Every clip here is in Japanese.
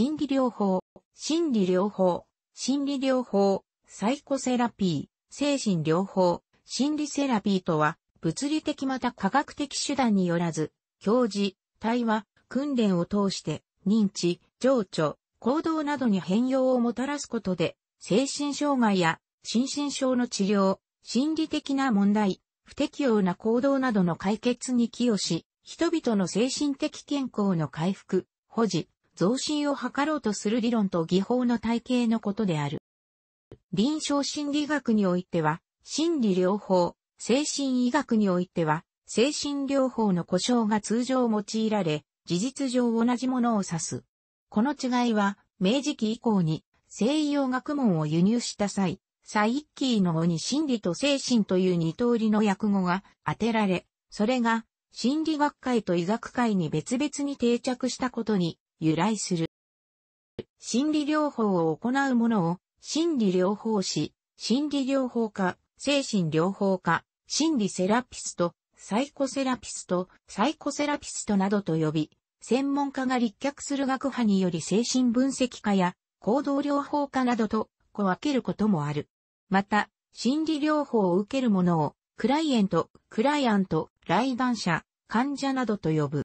心理療法、心理療法、心理療法、サイコセラピー、精神療法、心理セラピーとは、物理的また科学的手段によらず、教示、対話、訓練を通して、認知、情緒、行動などに変容をもたらすことで、精神障害や心身症の治療、心理的な問題、不適応な行動などの解決に寄与し、人々の精神的健康の回復、保持、増進を図ろうとする理論と技法の体系のことである。臨床心理学においては、心理療法、精神医学においては、精神療法の故障が通常用いられ、事実上同じものを指す。この違いは、明治期以降に西洋学問を輸入した際、サイッキーの語に心理と精神という二通りの訳語が当てられ、それが心理学会と医学会に別々に定着したことに由来する。心理療法を行う者を、心理療法士、心理療法家、精神療法家、心理セラピスト、サイコセラピスト、サイコセラピストなどと呼び、専門家が立脚する学派により精神分析家や行動療法家などとこ分けることもある。また、心理療法を受ける者を、クライエント、クライアント、来談者、患者などと呼ぶ。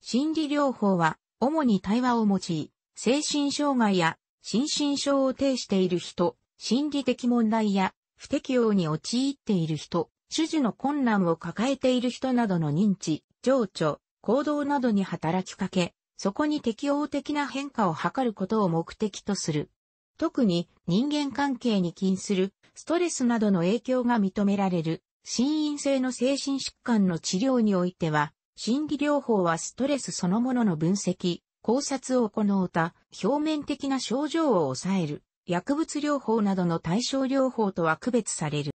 心理療法は、主に対話を用い、精神障害や心身症を呈している人、心理的問題や不適応に陥っている人、種々の困難を抱えている人などの認知、情緒、行動などに働きかけ、そこに適応的な変化を図ることを目的とする。特に人間関係に近するストレスなどの影響が認められる、心因性の精神疾患の治療においては、心理療法はストレスそのものの分析、考察を行うた、表面的な症状を抑える、薬物療法などの対症療法とは区別される。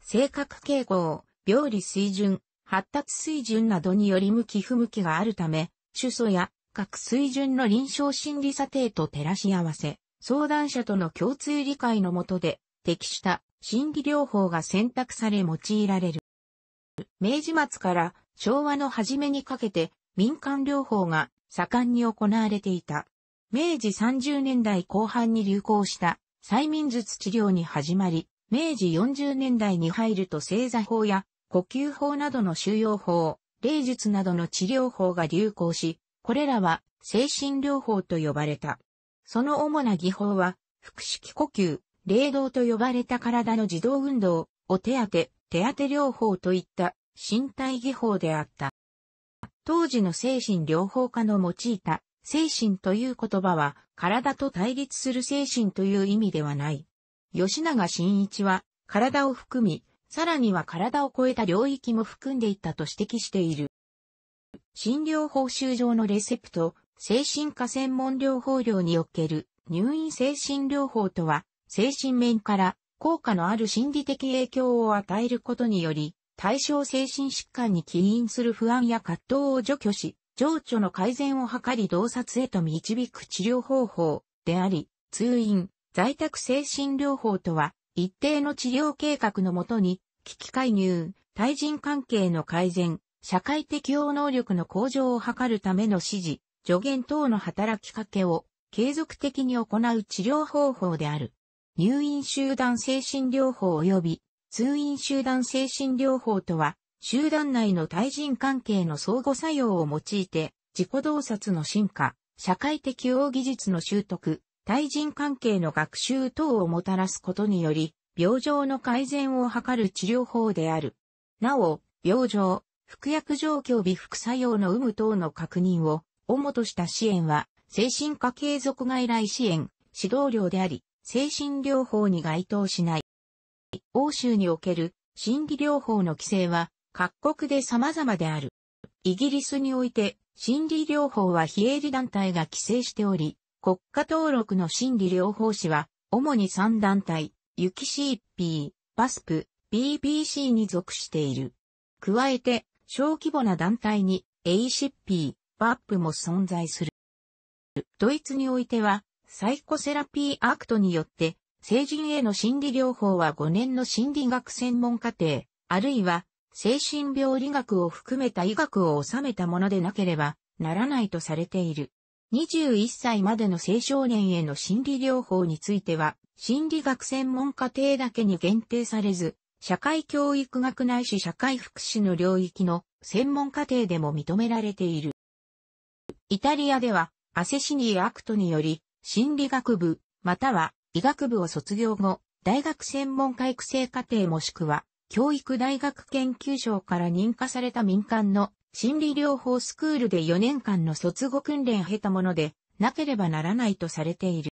性格傾向、病理水準、発達水準などにより向き不向きがあるため、主訴や各水準の臨床心理査定と照らし合わせ、相談者との共通理解のもとで、適した心理療法が選択され用いられる。明治末から昭和の初めにかけて民間療法が盛んに行われていた。明治30年代後半に流行した催眠術治療に始まり、明治40年代に入ると正座法や呼吸法などの収容法、霊術などの治療法が流行し、これらは精神療法と呼ばれた。その主な技法は、腹式呼吸、霊道と呼ばれた体の自動運動を手当て、手当て療法といった身体技法であった。当時の精神療法家の用いた精神という言葉は体と対立する精神という意味ではない。吉永真一は体を含み、さらには体を超えた領域も含んでいったと指摘している。診療報酬上のレセプト、精神科専門療法量における入院精神療法とは、精神面から効果のある心理的影響を与えることにより、対象精神疾患に起因する不安や葛藤を除去し、情緒の改善を図り洞察へと導く治療方法であり、通院、在宅精神療法とは、一定の治療計画のもとに、危機介入、対人関係の改善、社会適応能力の向上を図るための指示、助言等の働きかけを継続的に行う治療方法である。入院集団精神療法及び通院集団精神療法とは、集団内の対人関係の相互作用を用いて、自己洞察の進化、社会的応技術の習得、対人関係の学習等をもたらすことにより、病状の改善を図る治療法である。なお、病状、服薬状況微副作用の有無等の確認を、主とした支援は、精神科継続外来支援、指導料であり、精神療法に該当しない。欧州における心理療法の規制は各国で様々である。イギリスにおいて心理療法は非営利団体が規制しており、国家登録の心理療法士は主に3団体、ユキ CP、バスプ、BBC に属している。加えて小規模な団体に ACP、バップも存在する。ドイツにおいてはサイコセラピーアクトによって成人への心理療法は5年の心理学専門課程、あるいは精神病理学を含めた医学を収めたものでなければならないとされている。21歳までの青少年への心理療法については、心理学専門課程だけに限定されず、社会教育学ないし社会福祉の領域の専門課程でも認められている。イタリアでは、アセシニーアクトにより、心理学部、または医学部を卒業後、大学専門家育成課程もしくは、教育大学研究所から認可された民間の心理療法スクールで4年間の卒後訓練を経たもので、なければならないとされている。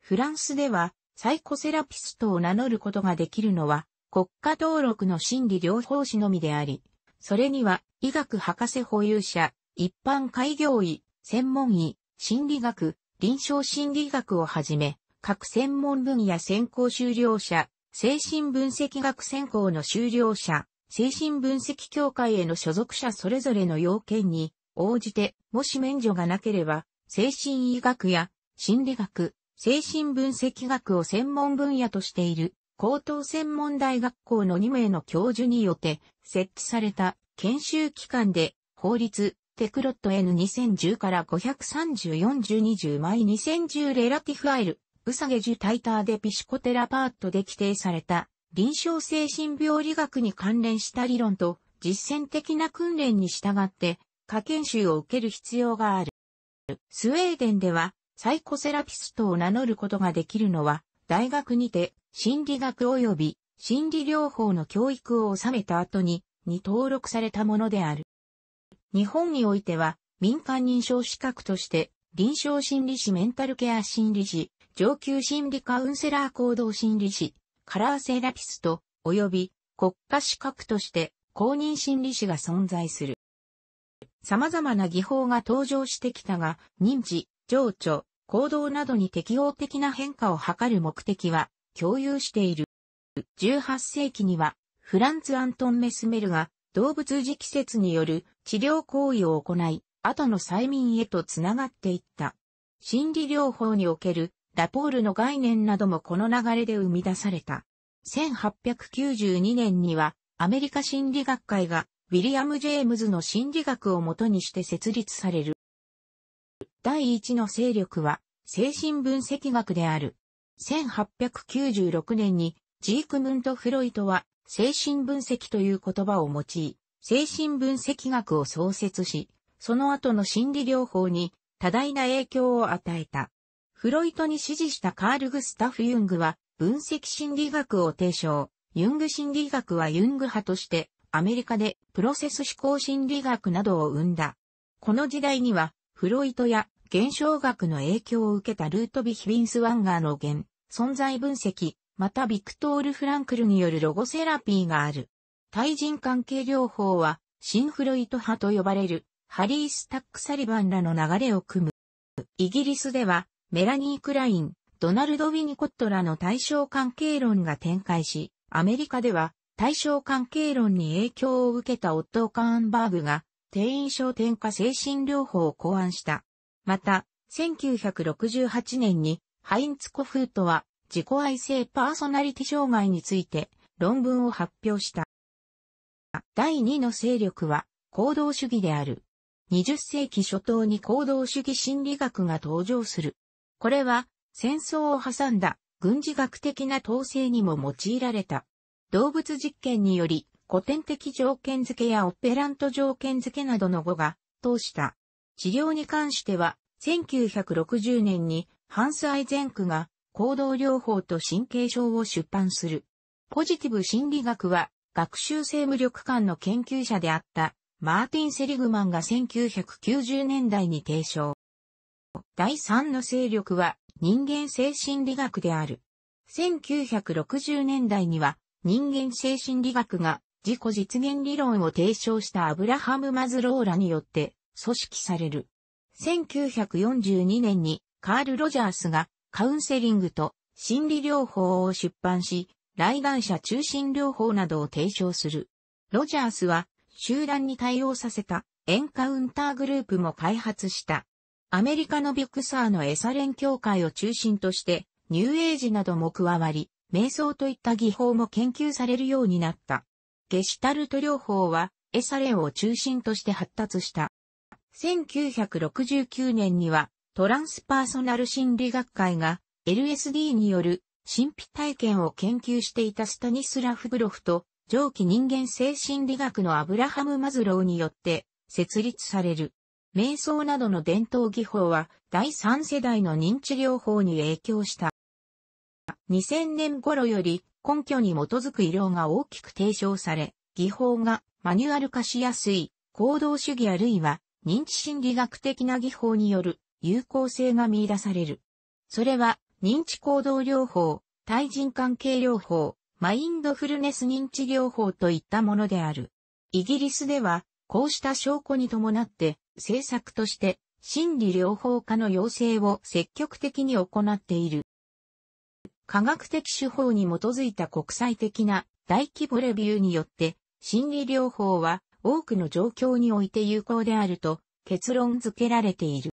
フランスでは、サイコセラピストを名乗ることができるのは、国家登録の心理療法士のみであり、それには、医学博士保有者、一般開業医、専門医、心理学、臨床心理学をはじめ、各専門分野専攻修了者、精神分析学専攻の修了者、精神分析協会への所属者それぞれの要件に応じて、もし免除がなければ、精神医学や心理学、精神分析学を専門分野としている高等専門大学校の2名の教授によって設置された研修機関で法律テクロット N2010 から5304020 2010レラティファイルウサゲジュタイターでピシコテラパートで規定された臨床精神病理学に関連した理論と実践的な訓練に従って科研修を受ける必要がある。スウェーデンではサイコセラピストを名乗ることができるのは大学にて心理学及び心理療法の教育を収めた後にに登録されたものである。日本においては民間認証資格として臨床心理士メンタルケア心理士上級心理カウンセラー行動心理士、カラーセラピスト、及び国家資格として公認心理士が存在する。様々な技法が登場してきたが、認知、情緒、行動などに適応的な変化を図る目的は共有している。18世紀にはフランツ・アントン・メスメルが動物磁気節による治療行為を行い、後の催眠へとつながっていった。心理療法におけるラポールの概念などもこの流れで生み出された。1892年には、アメリカ心理学会が、ウィリアム・ジェームズの心理学をもとにして設立される。第一の勢力は、精神分析学である。1896年に、ジークムント・フロイトは、精神分析という言葉を用い、精神分析学を創設し、その後の心理療法に多大な影響を与えた。フロイトに指示したカール・グスタフ・ユングは、分析心理学を提唱。ユング心理学はユング派として、アメリカでプロセス思考心理学などを生んだ。この時代には、フロイトや現象学の影響を受けたルートビヒビンス・ワンガーの源、存在分析、またビクトール・フランクルによるロゴセラピーがある。対人関係療法は、新フロイト派と呼ばれる、ハリー・スタック・サリバンらの流れを組む。イギリスでは、メラニー・クライン、ドナルド・ウィニコットらの対象関係論が展開し、アメリカでは対象関係論に影響を受けたオットー・カーンバーグが低印象転化精神療法を考案した。また、1968年にハインツ・コフートは自己愛性パーソナリティ障害について論文を発表した。第2の勢力は行動主義である。20世紀初頭に行動主義心理学が登場する。これは戦争を挟んだ軍事学的な統制にも用いられた。動物実験により古典的条件付けやオペラント条件付けなどの語が通した。治療に関しては1960年にハンス・アイゼンクが行動療法と神経症を出版する。ポジティブ心理学は学習性無力感の研究者であったマーティン・セリグマンが1990年代に提唱。第三の勢力は人間精神理学である。1960年代には人間精神理学が自己実現理論を提唱したアブラハム・マズローラによって組織される。1942年にカール・ロジャースがカウンセリングと心理療法を出版し、来願者中心療法などを提唱する。ロジャースは集団に対応させたエンカウンターグループも開発した。アメリカのビュクサーのエサレン教会を中心として、ニューエイジなども加わり、瞑想といった技法も研究されるようになった。ゲシュタルト療法は、エサレンを中心として発達した。1969年には、トランスパーソナル心理学会が、LSD による神秘体験を研究していたスタニスラフ・ブロフと、上記人間性心理学のアブラハム・マズローによって、設立される。瞑想などの伝統技法は第3世代の認知療法に影響した。2000年頃より根拠に基づく医療が大きく提唱され、技法がマニュアル化しやすい行動主義あるいは認知心理学的な技法による有効性が見出される。それは認知行動療法、対人関係療法、マインドフルネス認知療法といったものである。イギリスではこうした証拠に伴って政策として、心理療法科の養成を積極的に行っている。科学的手法に基づいた国際的な大規模レビューによって、心理療法は多くの状況において有効であると結論付けられている。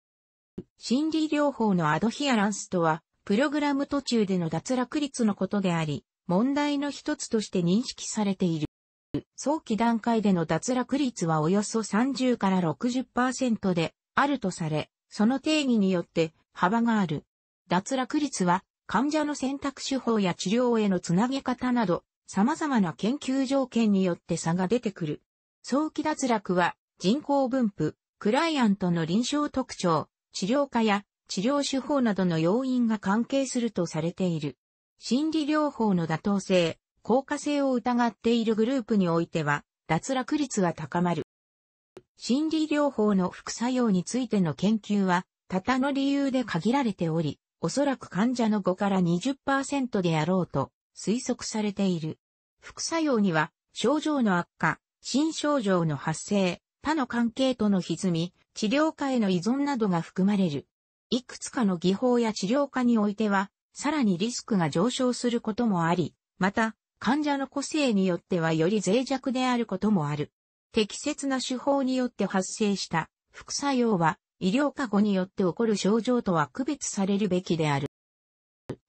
心理療法のアドヒアランスとは、プログラム途中での脱落率のことであり、問題の一つとして認識されている。早期段階での脱落率はおよそ30から60%であるとされ、その定義によって幅がある。脱落率は患者の選択手法や治療へのつなげ方など様々な研究条件によって差が出てくる。早期脱落は人口分布、クライアントの臨床特徴、治療科や治療手法などの要因が関係するとされている。心理療法の妥当性、効果性を疑っているグループにおいては、脱落率が高まる。心理療法の副作用についての研究は、多々の理由で限られており、おそらく患者の5から20%であろうと推測されている。副作用には、症状の悪化、新症状の発生、他の関係との歪み、治療科への依存などが含まれる。いくつかの技法や治療科においては、さらにリスクが上昇することもあり、また、患者の個性によってはより脆弱であることもある。適切な手法によって発生した副作用は医療過誤によって起こる症状とは区別されるべきである。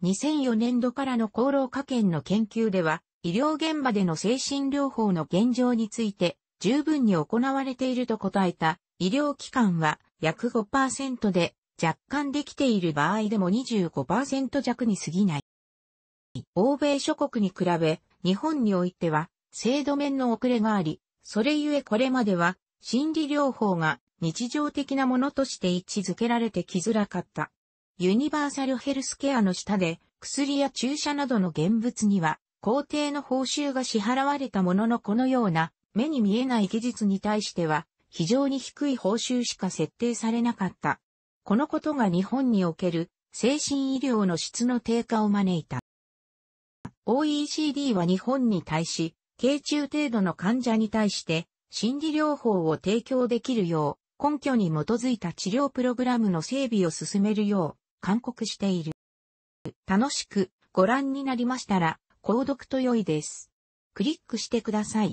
2004年度からの厚労科研の研究では、医療現場での精神療法の現状について、十分に行われていると答えた医療機関は約5%で、若干できている場合でも25%弱に過ぎない。欧米諸国に比べ、日本においては、制度面の遅れがあり、それゆえこれまでは、心理療法が日常的なものとして位置づけられてきづらかった。ユニバーサルヘルスケアの下で、薬や注射などの現物には、公定の報酬が支払われたもののこのような、目に見えない技術に対しては、非常に低い報酬しか設定されなかった。このことが日本における精神医療の質の低下を招いた。OECD は日本に対し、軽中程度の患者に対して、心理療法を提供できるよう、根拠に基づいた治療プログラムの整備を進めるよう、勧告している。楽しくご覧になりましたら、購読と良いです。クリックしてください。